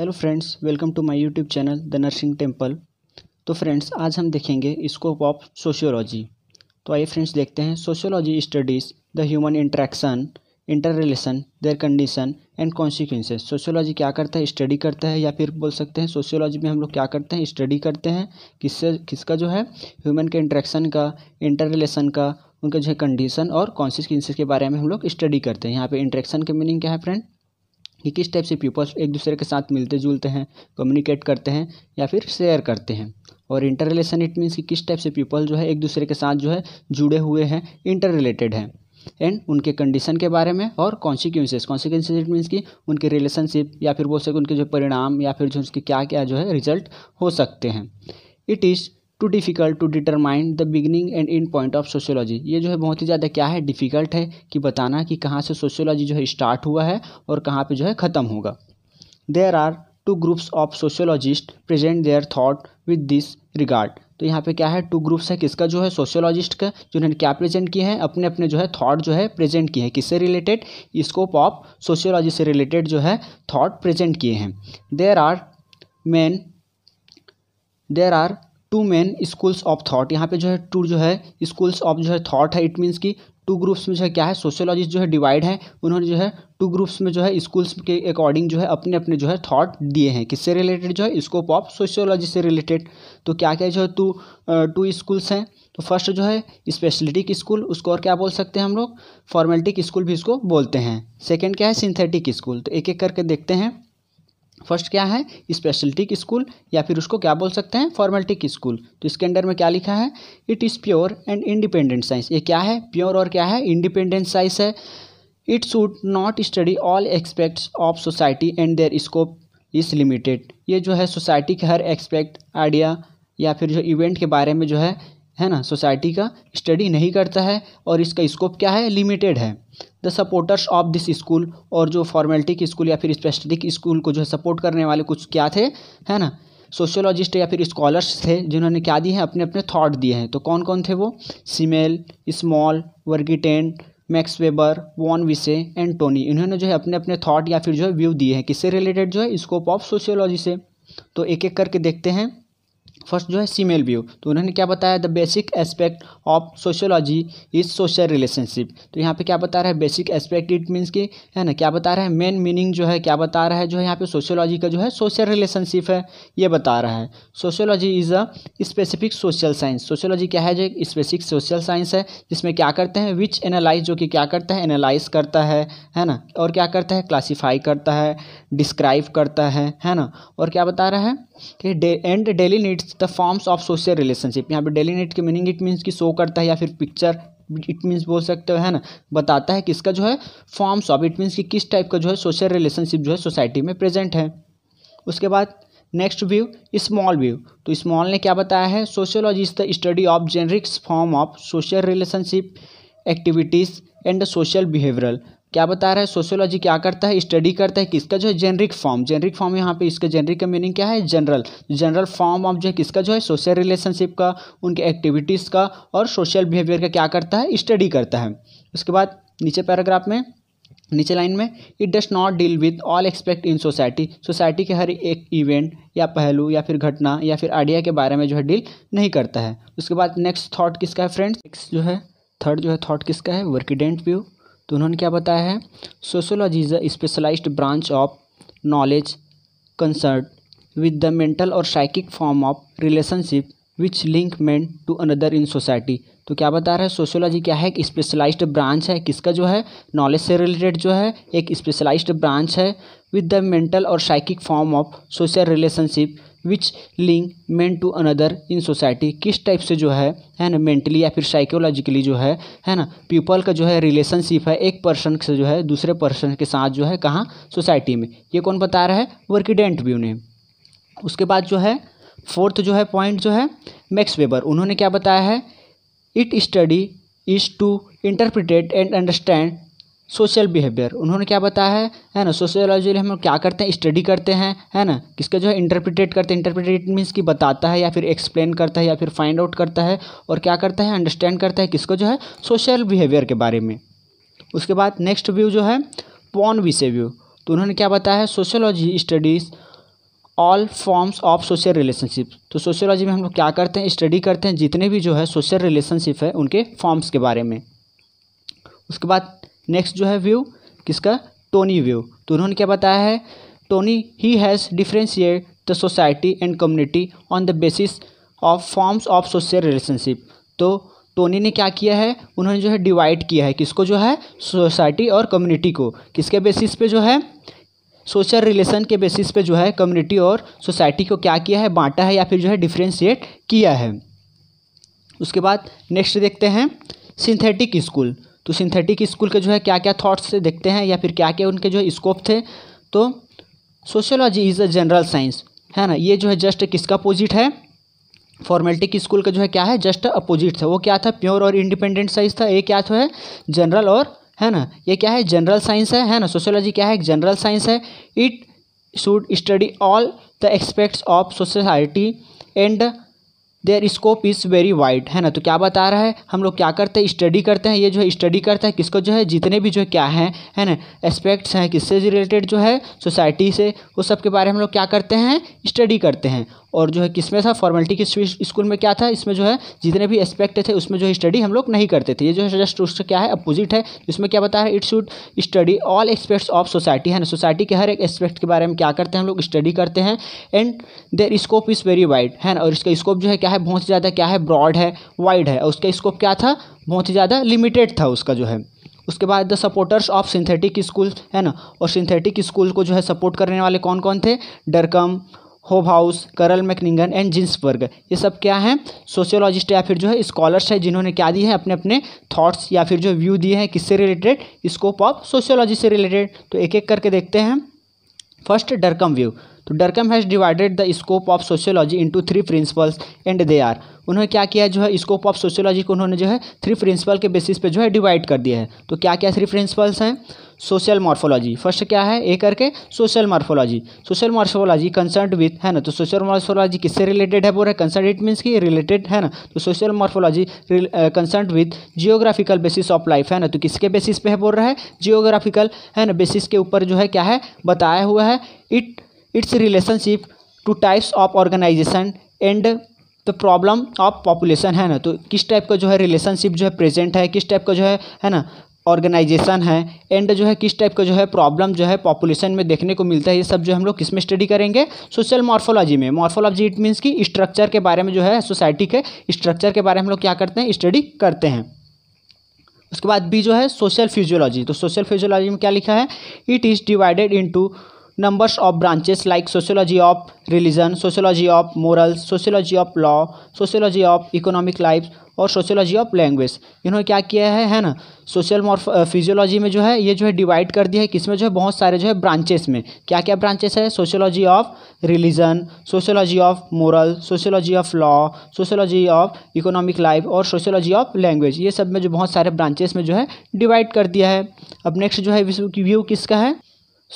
Hello friends welcome to my YouTube channel the nursing temple तो friends आज हम देखेंगे स्कोप ऑफ सोशियोलॉजी तो आइए फ्रेंड्स देखते हैं sociology studies the human interaction inter relation their condition and consequences sociology क्या करता है स्टडी करता है या फिर बोल सकते हैं सोशियोलॉजी में हम लोग क्या करते हैं स्टडी करते हैं किससे किसका जो है ह्यूमन के इंट्रैक्शन का इंटर रिलेशन का उनका जो है कंडीशन और कॉन्सिक्वेंसेज के बारे में हम लोग स्टडी करते हैं यहाँ पे इंट्रैक्शन का मीनिंग क्या है फ्रेंड कि किस टाइप से पीपल्स एक दूसरे के साथ मिलते जुलते हैं कम्युनिकेट करते हैं या फिर शेयर करते हैं और इंटर रिलेशन इट मीन्स कि किस टाइप से पीपल जो है एक दूसरे के साथ जो है जुड़े हुए हैं इंटर रिलेटेड हैं एंड उनके कंडीशन के बारे में और कॉन्सिक्वेंसेज कॉन्सिक्वेंसेज इट मीन्स कि उनके रिलेशनशिप या फिर बोल सके उनके जो परिणाम या फिर जो उसके क्या क्या जो है रिजल्ट हो सकते हैं it is too difficult to determine the beginning and end point of sociology ये जो है बहुत ही ज़्यादा क्या है डिफ़िकल्ट है कि बताना कि कहाँ से सोशियोलॉजी जो है स्टार्ट हुआ है और कहाँ पर जो है ख़त्म होगा there are two groups of sociologist present their thought with this regard तो यहाँ पे क्या है टू ग्रुप्स है किसका जो है सोशियोलॉजिस्ट का जिन्होंने क्या प्रेजेंट किए हैं अपने अपने जो है थॉट जो है प्रेजेंट किए हैं किससे रिलेटेड स्कोप ऑफ सोशियोलॉजी से रिलेटेड जो है थॉट प्रेजेंट किए हैं there are main there are two main schools of thought यहाँ पे जो है टू जो है स्कूल्स ऑफ जो है थॉट है इट मीन्स कि टू ग्रुप्स में जो है क्या है सोशियोलॉजिस्ट जो है डिवाइड है उन्होंने जो है टू ग्रुप्स में जो है स्कूल्स के अकॉर्डिंग जो है अपने अपने जो है थॉट दिए हैं किससे रिलेटेड जो है स्कोप ऑफ सोशियोलॉजी से रिलेटेड तो क्या क्या जो है टू टू स्कूल्स हैं तो फर्स्ट जो है स्पेशलिटिक स्कूल उसको और क्या बोल सकते हैं हम लोग फॉर्मेलिटिक स्कूल भी इसको बोलते हैं सेकेंड क्या है सिंथेटिक स्कूल तो एक एक करके देखते हैं फर्स्ट क्या है स्पेशलिटिक स्कूल या फिर उसको क्या बोल सकते हैं फॉर्मेलिटिक स्कूल तो इसके अंडर में क्या लिखा है it is pure and independent science ये क्या है प्योर और क्या है इंडिपेंडेंट साइंस है it should not study all aspects of society and their scope is limited ये जो है सोसाइटी के हर एक्सपेक्ट आइडिया या फिर जो इवेंट के बारे में जो है है ना सोसाइटी का स्टडी नहीं करता है और इसका स्कोप क्या है लिमिटेड है the supporters of this school और जो फॉर्मेलिटिक स्कूल या फिर स्पेसिफिक स्कूल को जो है सपोर्ट करने वाले कुछ क्या थे है ना सोशियोलॉजिस्ट या फिर स्कॉलर्स थे जिन्होंने क्या दिए हैं अपने अपने थाट दिए हैं तो कौन कौन थे वो Simmel Small Vierkandt Max Weber von Wiese and Tonnies इन्होंने जो है अपने अपने थाट या फिर जो है व्यू दिए हैं किससे रिलेटेड जो है स्कोप ऑफ सोशियोलॉजी से तो एक एक करके देखते हैं फर्स्ट जो है सीमेल व्यू तो उन्होंने क्या बताया the basic aspect of sociology is social relationship तो यहाँ पे क्या बता रहा है बेसिक एस्पेक्ट इट मीन्स कि है ना क्या बता रहा है मेन मीनिंग जो है क्या बता रहा है जो है यहाँ पे सोशियोलॉजी का जो है सोशल रिलेशनशिप है ये बता रहा है sociology is a specific social science sociology क्या है जो स्पेसिफिक सोशल साइंस है जिसमें क्या करते हैं विच एनालाइज जो कि क्या करता है एनालाइज करता है है ना और क्या करता है क्लासीफाई करता है डिस्क्राइब करता है है ना और क्या बता रहा है ठीक है and daily needs the forms of social relationship यहाँ पे डेली नीड की मीनिंग इट मीन्स कि शो करता है या फिर पिक्चर इट मीन्स बोल सकते हो है ना बताता है कि इसका जो है फॉर्म्स ऑफ इट मीन्स कि किस टाइप का जो है सोशल रिलेशनशिप जो है सोसाइटी में प्रेजेंट है उसके बाद नेक्स्ट व्यू स्मॉल व्यू तो स्मॉल ने क्या बताया है sociology is the study of generics form of social relationship activities and social behavioural क्या बता रहा है सोशियोलॉजी क्या करता है स्टडी करता है किसका जो है जेनरिक फॉर्म जेनरिक फॉर्म यहाँ पे इसका जेनरिक का मीनिंग क्या है जनरल जनरल फॉर्म ऑफ जो है किसका जो है सोशल रिलेशनशिप का उनके एक्टिविटीज़ का और सोशल बिहेवियर का क्या करता है स्टडी करता है उसके बाद नीचे पैराग्राफ में नीचे लाइन में it does not deal with all aspect in society society के हर एक इवेंट या पहलू या फिर घटना या फिर आइडिया के बारे में जो है डील नहीं करता है उसके बाद नेक्स्ट थाट किसका है फ्रेंड्स जो है थर्ड जो है थाट किसका है वर्किडेंट व्यू तो उन्होंने क्या बताया है sociology is a specialized branch of knowledge concerned with the mental और psychic form of relationship which link man to another in society तो क्या बता रहा है सोशोलॉजी क्या है एक स्पेशलाइज्ड ब्रांच है किसका जो है नॉलेज से रिलेटेड जो है एक स्पेशलाइज्ड ब्रांच है विद द मेंटल और psychic form of social relationship which link men to another in society किस टाइप से जो है है ना मेंटली या फिर साइकोलॉजिकली जो है है ना पीपल का जो है रिलेशनशिप है एक पर्सन से जो है दूसरे पर्सन के साथ जो है कहाँ सोसाइटी में ये कौन बता रहा है वर्किडेंट व्यू ने उसके बाद जो है फोर्थ जो है पॉइंट जो है मैक्स वेबर उन्होंने क्या बताया है it study is to interpret and understand social behaviour उन्होंने क्या बताया है है ना सोशियोलॉजी हम लोग क्या करते हैं स्टडी करते हैं है ना किसका जो है इंटरप्रिटेट करते हैं इंटरप्रिटेट मीन्स कि बताता है या फिर एक्सप्लेन करता है या फिर फाइंड आउट करता है और क्या करता है अंडरस्टैंड करता है किसको जो है सोशल बिहेवियर के बारे में उसके बाद नेक्स्ट व्यू जो है पॉन विषय व्यू तो उन्होंने क्या बताया है sociology studies all forms of social relationship तो सोशियोलॉजी में हम लोग क्या करते हैं स्टडी करते हैं जितने भी जो है सोशल रिलेशनशिप है उनके फॉर्म्स के बारे में उसके बाद नेक्स्ट जो है व्यू किसका टोनी व्यू तो उन्होंने क्या बताया है Tonnies he has differentiate the society and community on the basis of forms of social relationship तो टोनी ने क्या किया है उन्होंने जो है डिवाइड किया है किसको जो है सोसाइटी और कम्युनिटी को किसके बेसिस पे जो है सोशल रिलेशन के बेसिस पे जो है कम्युनिटी और सोसाइटी को क्या किया है बांटा है या फिर जो है डिफ्रेंशिएट किया है उसके बाद नेक्स्ट देखते हैं सिंथेटिक स्कूल तो सिंथेटिक स्कूल के जो है क्या क्या थाट्स से देखते हैं या फिर क्या क्या उनके जो है स्कोप थे तो sociology is a general science है ना ये जो है जस्ट किसका अपोजिट है फॉर्मेलिटिक स्कूल का जो है क्या है जस्ट अपोजिट था वो क्या था प्योर और इंडिपेंडेंट साइंस था ये क्या था तो है जनरल और है ना ये क्या है जनरल साइंस है है ना सोशियोलॉजी क्या है एक जनरल साइंस है it should study all the aspects of society and their scope is very wide है ना तो क्या बता रहा है हम लोग क्या करते हैं स्टडी करते हैं ये जो है स्टडी करता है किसको जो है जितने भी जो है क्या हैं है ना एस्पेक्ट्स हैं किससे रिलेटेड जो है सोसाइटी से उस सब के बारे में हम लोग क्या करते हैं स्टडी करते हैं और जो है किसमें था फॉर्मेलिटी के स्कूल में क्या था इसमें जो है जितने भी एस्पेक्ट थे उसमें जो है स्टडी हम लोग नहीं करते थे ये जो है जस्ट उसका क्या है अपोजिट है इसमें क्या बताया है it should study all aspects of society है ना सोसाइटी के हर एक एस्पेक्ट के बारे में क्या करते हैं हम लोग स्टडी करते हैं and their scope is very wide है ना और इसका स्कोप जो है क्या है बहुत ज़्यादा क्या है ब्रॉड है वाइड है और उसका स्कोप क्या था बहुत ही ज़्यादा लिमिटेड था उसका जो है उसके बाद the supporters of synthetic school है ना और सिंथेटिक स्कूल को जो है सपोर्ट करने वाले कौन कौन थे डरकम होब हाउस करल मैकनिंगन एंड जिन्सबर्ग ये सब क्या हैं सोशियोलॉजिस्ट या फिर जो है स्कॉलर्स है जिन्होंने क्या दी है अपने अपने थॉट्स या फिर जो व्यू दिए हैं किससे रिलेटेड स्कोप ऑफ सोशियोलॉजी से रिलेटेड तो एक एक करके देखते हैं फर्स्ट डरकम व्यू तो Durkheim has divided the scope of sociology into three principles and they are उन्होंने क्या किया जो है स्कोप ऑफ सोशियोलॉजी को उन्होंने जो है थ्री प्रिंसिपल के बेसिस पे जो है डिवाइड कर दिया है तो क्या क्या थ्री प्रिंसिपल्स हैं सोशल मॉर्फोलॉजी फर्स्ट क्या है ए करके social morphology social morphology concern with है ना तो सोशल मॉर्फोलॉजी किससे रिलेटेड है बोल रहे कंसर्न इट मीन्स कि रिलेटेड है ना तो social morphology concern with geographical basis of life है ना तो किसके बेसिस पे है बोल रहा है जियोग्राफिकल है ना बेसिस के ऊपर जो है क्या है बताया हुआ है it its relationship to types of organization and the problem of population है ना तो किस टाइप का जो है रिलेशनशिप जो है प्रेजेंट है किस टाइप का जो है है ना ऑर्गेनाइजेशन है एंड जो है किस टाइप का जो है प्रॉब्लम जो है पॉपुलेशन में देखने को मिलता है ये सब जो हम लोग किस में स्टडी करेंगे सोशल मॉर्फोलॉजी में मॉर्फोलॉजी इट मीन्स कि स्ट्रक्चर के बारे में जो है सोसाइटी के स्ट्रक्चर के बारे में हम लोग क्या करते हैं स्टडी करते हैं उसके बाद बी जो है सोशल फिजियोलॉजी तो सोशल फिजियोलॉजी में क्या लिखा है it is divided into numbers of branches like sociology of religion sociology of morals sociology of law sociology of economic life और सोशियोलॉजी ऑफ लैंग्वेज इन्होंने क्या किया है है ना सोशल मॉर्फ फिजियोलॉजी में जो है ये जो है डिवाइड कर दिया है किसमें जो है बहुत सारे जो है ब्रांचेस में क्या क्या ब्रांचेस है sociology of religion sociology of moral sociology of law sociology of economic life और सोशियोलॉजी ऑफ लैंग्वेज ये सब में जो बहुत सारे ब्रांचेस में जो है डिवाइड कर दिया है अब नेक्स्ट जो है व्यू किसका है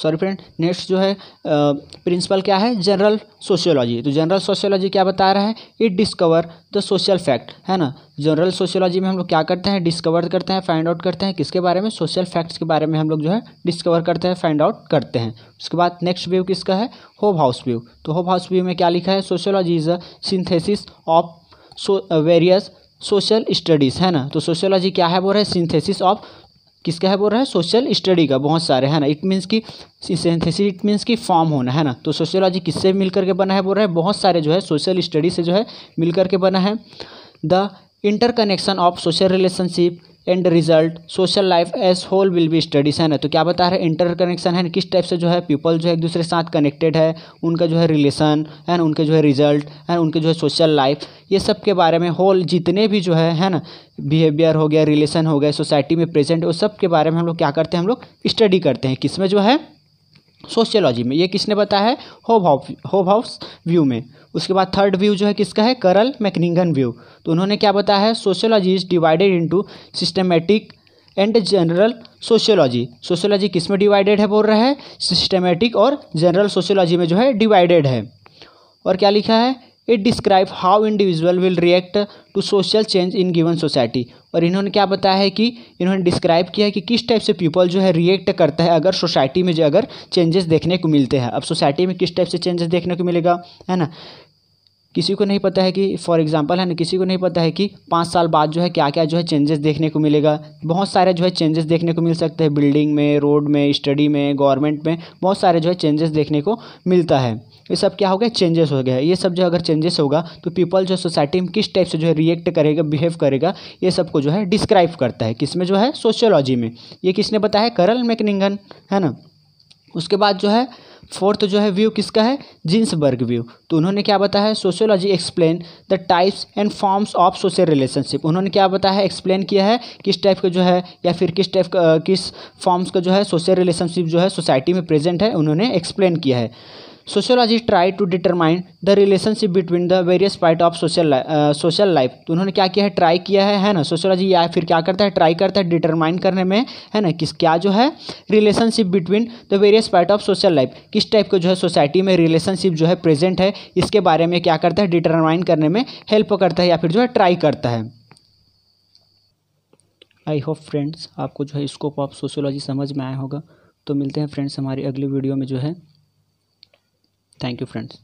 सॉरी फ्रेंड नेक्स्ट जो है प्रिंसिपल क्या है जनरल सोशियोलॉजी तो जनरल सोशियोलॉजी क्या बता रहा है it discover the social fact है ना जनरल सोशियोलॉजी में हम लोग क्या करते हैं डिस्कवर करते हैं फाइंड आउट करते हैं किसके बारे में सोशल फैक्ट्स के बारे में हम लोग जो है डिस्कवर करते हैं फाइंड आउट करते हैं उसके बाद नेक्स्ट व्यू किसका है होब हाउस व्यू तो होब हाउस व्यू में क्या लिखा है sociology is a synthesis of various social studies है ना तो सोशियोलॉजी क्या है बोल रहे सिंथेसिस ऑफ किसका है बोल रहा है सोशल स्टडी का बहुत सारे है ना इट मीन्स कि सिंथेसिस इट मीन्स कि फॉर्म होना है ना तो सोशियोलॉजी किससे मिल करके बना है बोल रहा है बहुत सारे जो है सोशल स्टडी से जो है मिल करके बना है the interconnection of social relationship and result social life as whole will be studies है ना तो क्या बता रहे हैं इंटर कनेक्शन है किस टाइप से जो है पीपल जो है एक दूसरे के साथ कनेक्टेड है उनका जो है रिलेशन है उनके जो है रिजल्ट है उनके जो है सोशल लाइफ ये सब के बारे में होल जितने भी जो है है ना बिहेवियर हो गया रिलेशन हो गया सोसाइटी में प्रेजेंट उस सब के बारे में हम लोग क्या करते हैं हम लोग स्टडी करते हैं किस में जो है सोशियोलॉजी में ये किसने बताया है होब हाउस होब व्यू में उसके बाद थर्ड व्यू जो है किसका है करल मैकनिंगन व्यू तो उन्होंने क्या बताया है sociology is divided into systematic and general sociology sociology किस में डिवाइडेड है बोल रहा है सिस्टमेटिक और जनरल सोशियोलॉजी में जो है डिवाइडेड है और क्या लिखा है it describe how individual will react to social change in given society और इन्होंने क्या बताया है कि इन्होंने डिस्क्राइब किया है कि किस टाइप से पीपल जो है रिएक्ट करता है अगर सोसाइटी में जो अगर चेंजेस देखने को मिलते हैं अब सोसाइटी में किस टाइप से चेंजेस देखने को मिलेगा है ना किसी को नहीं पता है कि फॉर एग्जांपल है ना किसी को नहीं पता है कि पाँच साल बाद जो है क्या क्या जो है चेंजेस देखने को मिलेगा बहुत सारे जो है चेंजेस देखने को मिल सकते हैं बिल्डिंग में रोड में स्टडी में गवर्नमेंट में बहुत सारे जो है चेंजेस देखने को मिलता है ये सब क्या हो गया चेंजेस हो गया ये सब जो अगर चेंजेस होगा तो पीपल जो सोसाइटी में किस टाइप से जो है रिएक्ट करेगा बिहेव करेगा ये सब को जो है डिस्क्राइब करता है किसमें जो है सोशियोलॉजी में ये किसने बताया करल मैकनिंगन है ना उसके बाद जो है फोर्थ जो है व्यू किसका है जिन्सबर्ग व्यू तो उन्होंने क्या बताया है sociology explain the types and forms of social relationship उन्होंने क्या बताया है एक्सप्लेन किया है किस टाइप का जो है या फिर किस टाइप का किस फॉर्म्स का जो है सोशल रिलेशनशिप जो है सोसाइटी में प्रेजेंट है उन्होंने एक्सप्लेन किया है sociology try to determine the relationship between the various part of social social life तो उन्होंने क्या किया है ट्राई किया है है ना सोशियोलॉजी या फिर क्या करता है ट्राई करता है डिटरमाइन करने में है ना किस क्या जो है relationship between the various part of social life किस टाइप का जो है सोसाइटी में रिलेशनशिप जो है प्रेजेंट है इसके बारे में क्या करता है डिटरमाइन करने में हेल्प करता है या फिर जो है ट्राई करता है आई होप फ्रेंड्स आपको जो है स्कोप ऑफ सोशियोलॉजी समझ में आया होगा तो मिलते हैं फ्रेंड्स हमारी अगली वीडियो में जो है Thank you friends.